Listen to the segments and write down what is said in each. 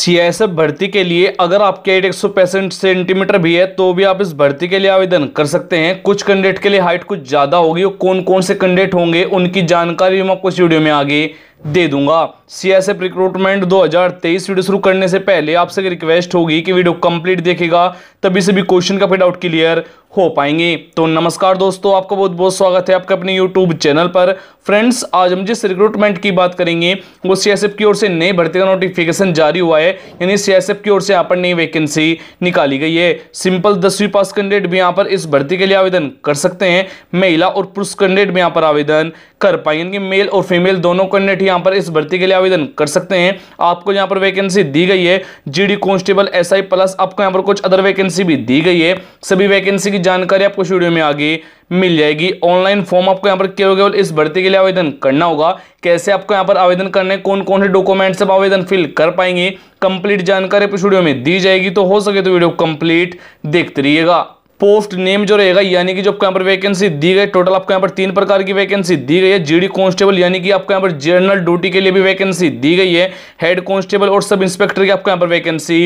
CSF भर्ती के लिए अगर आपकी हाइट एक सौ सेंटीमीटर भी है तो भी आप इस भर्ती के लिए आवेदन कर सकते हैं कुछ कैंडिडेट के लिए हाइट कुछ ज़्यादा होगी और कौन कौन से कैंडिडेट होंगे उनकी जानकारी हम आपको इस वीडियो में आगे दे दूंगा सी एस एफ रिक्रूटमेंट दो हज़ार तेईस वीडियो शुरू करने से पहले आपसे रिक्वेस्ट होगी कि वीडियो कंप्लीट देखेगा तभी से भी क्वेश्चन का फिर आउट क्लियर हो पाएंगे तो नमस्कार दोस्तों आपका बहुत बहुत स्वागत है आपके अपने यूट्यूब चैनल पर फ्रेंड्स आज हम जिस रिक्रूटमेंट की बात करेंगे वो सी एस एफ की ओर से नई भर्ती का नोटिफिकेशन जारी हुआ है यानी सी एस एफ की ओर से यहाँ पर नई वैकेंसी निकाली गई है सिंपल दसवीं पास कैंडिडेट भी यहाँ पर इस भर्ती के लिए आवेदन कर सकते हैं महिला और पुरुष कैंडिडेट भी यहाँ पर आवेदन कर पाएंगे मेल और फीमेल दोनों कैंडिडेट यहाँ पर इस भर्ती के लिए आवेदन कर सकते हैं आपको यहाँ पर वैकेंसी दी गई है जीडी कांस्टेबल एसआई प्लस आपको यहाँ पर कुछ अदर वैकेंसी भी दी गई है सभी वैकेंसी की जानकारी आपको स्टूडियो में आगे मिल जाएगी ऑनलाइन फॉर्म आपको यहाँ पर केवल केवल इस भर्ती के लिए आवेदन करना होगा कैसे आपको यहाँ पर आवेदन करने कौन कौन से डॉक्यूमेंट से आवेदन फिल कर पाएंगे कंप्लीट जानकारी इस वीडियो में दी जाएगी तो हो सके तो वीडियो कंप्लीट देखते रहिएगा पोस्ट नेम जो रहेगा यानी कि जो आपको यहाँ पर वैकेंसी दी गई टोटल आपको यहाँ पर तीन प्रकार की वैकेंसी दी गई है जीडी कांस्टेबल यानी कि आपको यहाँ पर जनरल ड्यूटी के लिए भी वैकेंसी दी गई है हेड कांस्टेबल और सब इंस्पेक्टर की आपको यहाँ पर वैकेंसी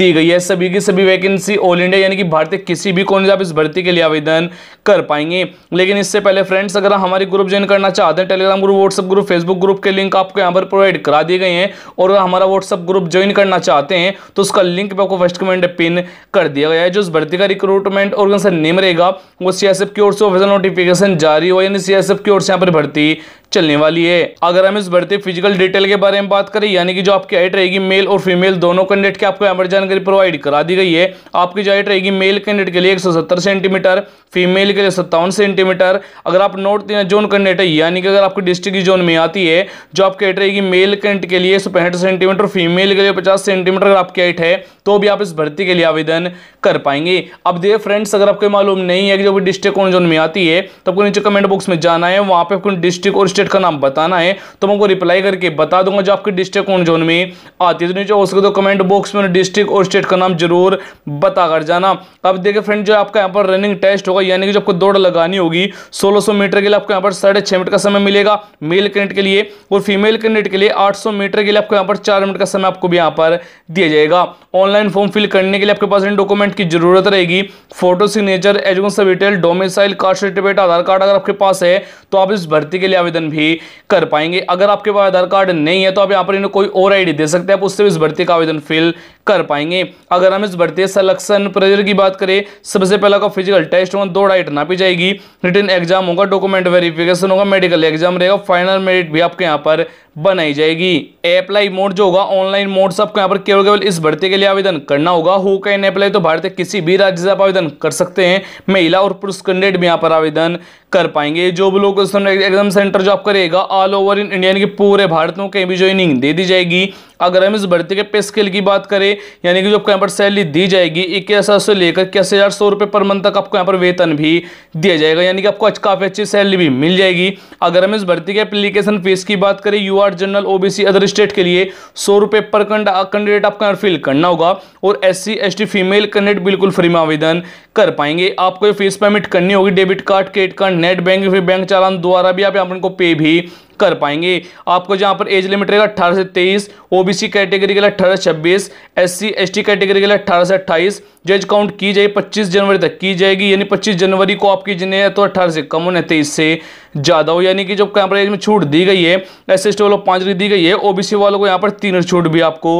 दी गई है सभी की सभी वैकेंसी ऑल इंडिया यानी कि भारतीय किसी भी कॉलेज आप इस भर्ती के लिए आवेदन कर पाएंगे लेकिन इससे पहले फ्रेंड्स अगर हमारे ग्रुप ज्वाइन करना चाहते हैं Telegram group WhatsApp group Facebook group के लिंक आपको यहाँ पर प्रोवाइड करा दिए गए हैं और हमारा व्हाट्सअप ग्रुप ज्वाइन करना चाहते हैं तो उसका लिंक भी आपको फर्स्ट कमेंट पिन कर दिया गया है जो इस भर्ती का रिक्रूटमेंट ऑर्गन का नेम रहेगा वो सीएसएफ की ओर से ऑफिसल नोटिफिकेशन जारी हुआ यानी सीएसएफ की ओर से यहाँ पर भर्ती चलने वाली है अगर हम इस भर्ती फिजिकल डिटेल के बारे में बात करें यानी कि जो आपकी हाइट रहेगी मेल और फीमेल दोनों कैंडिडेट की आपको यहाँ पर जानकारी प्रोवाइड करा दी गई है आपकी जो हाइट रहेगी मेल कैंडिडेट के लिए एक सेंटीमीटर फीमेल के लिए सत्तावन सेंटीमीटर अगर आप नॉर्थ जोन कैंडिडेट है यानी कि अगर आपकी डिस्ट्रिक्ट जोन में आती है जो आपकी हाइट रहेगी मेल कैंडिडेट के लिए एक सेंटीमीटर फीमेल के लिए पचास सेंटीमीटर अगर आपकी हाइट है तो भी आप इस भर्ती के लिए आवेदन कर पाएंगे अब देखिए फ्रेंड्स डिस्ट्रिक्ट्स अगर आपको मालूम नहीं है कि जो भी डिस्ट्रिक्ट कौन जोन में आती है तो आपको नीचे कमेंट बॉक्स में जाना है वहाँ पे आपको डिस्ट्रिक्ट और स्टेट का नाम बताना है तो मैं आपको रिप्लाई करके बता दूंगा जो आपकी डिस्ट्रिक्ट कौन जोन में आती है तो नीचे हो सके तो कमेंट बॉक्स में डिस्ट्रिक्ट और स्टेट का नाम जरूर बता कर जाना अब देखिए फ्रेंड जो आपका यहाँ पर रनिंग टेस्ट होगा यानी कि जो आपको दौड़ लगानी होगी सोलह मीटर के लिए आपको यहाँ पर साढ़े मिनट का समय मिलेगा मेल कैंडिडेट के लिए और फीमेल कैंडिडेट के लिए आठ मीटर के लिए आपको यहाँ पर चार मिनट का समय आपको भी यहाँ पर दिया जाएगा ऑनलाइन फॉर्म फिल करने के लिए आपके पास इन डॉक्यूमेंट की जरूरत रहेगी photo photo signature education detail domicile caste certificate Aadhaar card अगर आपके पास है तो आप इस भर्ती के लिए आवेदन भी कर पाएंगे अगर आपके पास आधार कार्ड नहीं है तो आप यहाँ पर इन्हें कोई और आईडी दे सकते हैं आप उससे भी इस भर्ती का आवेदन फिल कर पाएंगे अगर हम इस भर्ती सलेक्शन प्रेजर की बात करें सबसे पहला का फिजिकल टेस्ट होगा दो डाइट नापी जाएगी रिटर्न एग्जाम होगा डॉक्यूमेंट वेरिफिकेशन होगा मेडिकल एग्जाम रहेगा फाइनल मेरिट भी आपके यहाँ पर बनाई जाएगी अप्लाई मोड जो होगा ऑनलाइन मोड से आपको यहाँ पर केवल केवल इस भर्ती के लिए आवेदन करना होगा हु कैन अप्लाई तो भारत के किसी भी राज्य से आप आवेदन कर कर सकते हैं महिला और पुरुष कैंडिडेट भी यहाँ पर आवेदन कर पाएंगे जो भी लोग एग्जाम सेंटर जॉब करेगा ऑल ओवर इन इंडिया पूरे भारत में कहीं भी ज्वाइनिंग दे दी जाएगी अगर हम इस भर्ती के पे स्केल की बात करें यानी कि जो आपको यहाँ पर सैलरी दी जाएगी इक्कीस हज़ार से लेकर इक्यासी हज़ार सौ रुपये पर मंथ तक आपको यहाँ पर वेतन भी दिया जाएगा यानी कि आपको काफ़ी अच्छी सैलरी भी मिल जाएगी अगर हम इस भर्ती के अप्लीकेशन फीस की बात करें U R general or other state के लिए सौ रुपये पर कैंडिडेट आपको यहाँ फिल करना होगा और एस सी फीमेल कैंडिडेट बिल्कुल फ्री में आवेदन कर पाएंगे आपको ये फीस पेमेंट करनी होगी debit card credit card net bank फिर बैंक चालान द्वारा भी आप यहाँ पर पे भी कर पाएंगे आपको जहां पर एज लिमिट रहेगा अठारह से तेईस ओबीसी कैटेगरी के लिए अठारह से छब्बीस एस सी एस कैटेगरी के लिए अठारह से अट्ठाईस जज काउंट की जाए पच्चीस जनवरी तक की जाएगी यानी पच्चीस जनवरी को आपकी जिन्हें तो अट्ठारह से कम होने तेईस से ज़्यादा हो यानी कि जब कैंपराइज में छूट दी गई है एस एस वालों को पाँच दी गई है ओबीसी वालों को यहाँ पर तीन छूट भी आपको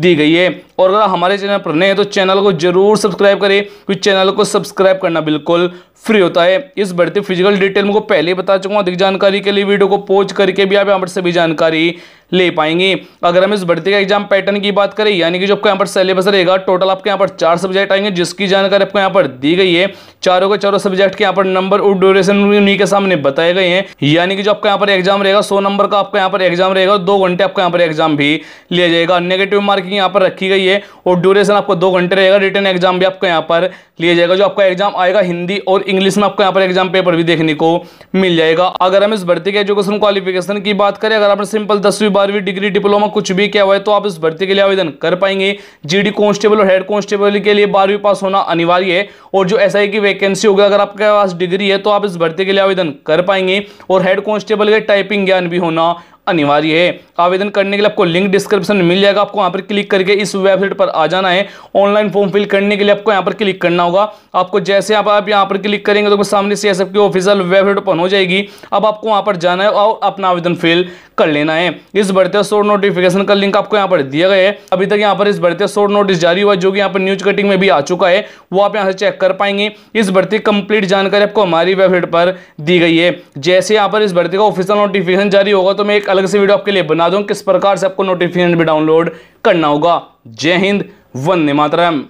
दी गई है और अगर हमारे चैनल पर नए हैं तो चैनल को जरूर सब्सक्राइब करें क्योंकि चैनल को सब्सक्राइब करना बिल्कुल फ्री होता है इस बढ़ती फिजिकल डिटेल में को पहले ही बता चुका हूँ अधिक जानकारी के लिए वीडियो को पोज करके भी आप यहाँ पर सभी जानकारी ले पाएंगे अगर हम इस भर्ती का एग्जाम पैटर्न की बात करें यानी कि जो आपका यहाँ पर सिलेबस रहेगा टोटल आपके यहाँ पर चार सब्जेक्ट आएंगे जिसकी जानकारी आपको यहाँ पर दी गई है चारों के चारों सब्जेक्ट के यहाँ पर नंबर और ड्यूरेशन उन्हीं के सामने बताए गए हैं यानी कि जो आपका यहाँ पर एग्जाम रहेगा सौ नंबर का आपका यहाँ पर एग्जाम रहेगा दो घंटे आपका यहाँ पर एग्जाम भी लिया जाएगा नेगेटिव मार्किंग यहाँ पर रखी गई है और ड्यूरेशन आपको दो घंटे रहेगा रिटर्न एग्जाम भी आपको यहाँ पर लिया जाएगा जो आपका एग्जाम आएगा हिंदी और इंग्लिश में आपको यहाँ पर एग्जाम पेपर भी देखने को मिल जाएगा अगर हम इस भर्ती के एजुकेशन क्वालिफिकेशन की बात करें अगर आपने सिंपल दसवीं बारहवीं डिग्री डिप्लोमा कुछ भी क्या हुआ है तो आप इस भर्ती के लिए आवेदन कर पाएंगे जीडी कांस्टेबल और हेड कांस्टेबल के लिए बारहवीं पास होना अनिवार्य है और जो एसआई की वैकेंसी होगी अगर आपके पास डिग्री है तो आप इस भर्ती के लिए आवेदन कर पाएंगे और हेड कॉन्स्टेबल के टाइपिंग ज्ञान भी होना अनिवार्य है आवेदन करने के लिए आपको लिंक डिस्क्रिप्शन में मिल जाएगा आपको यहाँ पर क्लिक करके इस वेबसाइट पर आ जाना है ऑनलाइन फॉर्म फिल करने के लिए आपको यहाँ पर क्लिक करना होगा आपको जैसे आप आप यहाँ पर क्लिक करेंगे तो सामने सी की ऑफिशियल वेबसाइट ओपन हो जाएगी अब आपको वहाँ पर जाना है और अपना आवेदन फिल कर लेना है इस बढ़ते शोर नोटिफिकेशन का लिंक आपको यहाँ पर दिया गया है अभी तक यहाँ पर इस बढ़ते शोर नोटिस जारी हुआ जो कि यहाँ पर न्यूज कटिंग में भी आ चुका है वो आप यहाँ से चेक कर पाएंगे इस भर्ती कंप्लीट जानकारी आपको हमारी वेबसाइट पर दी गई है जैसे यहाँ पर इस भर्ती का ऑफिशियल नोटिफिकेशन जारी होगा तो मैं एक अलग से वीडियो आपके लिए बना दूँ किस प्रकार से आपको नोटिफिकेशन भी डाउनलोड करना होगा जय हिंद वंदे मातरम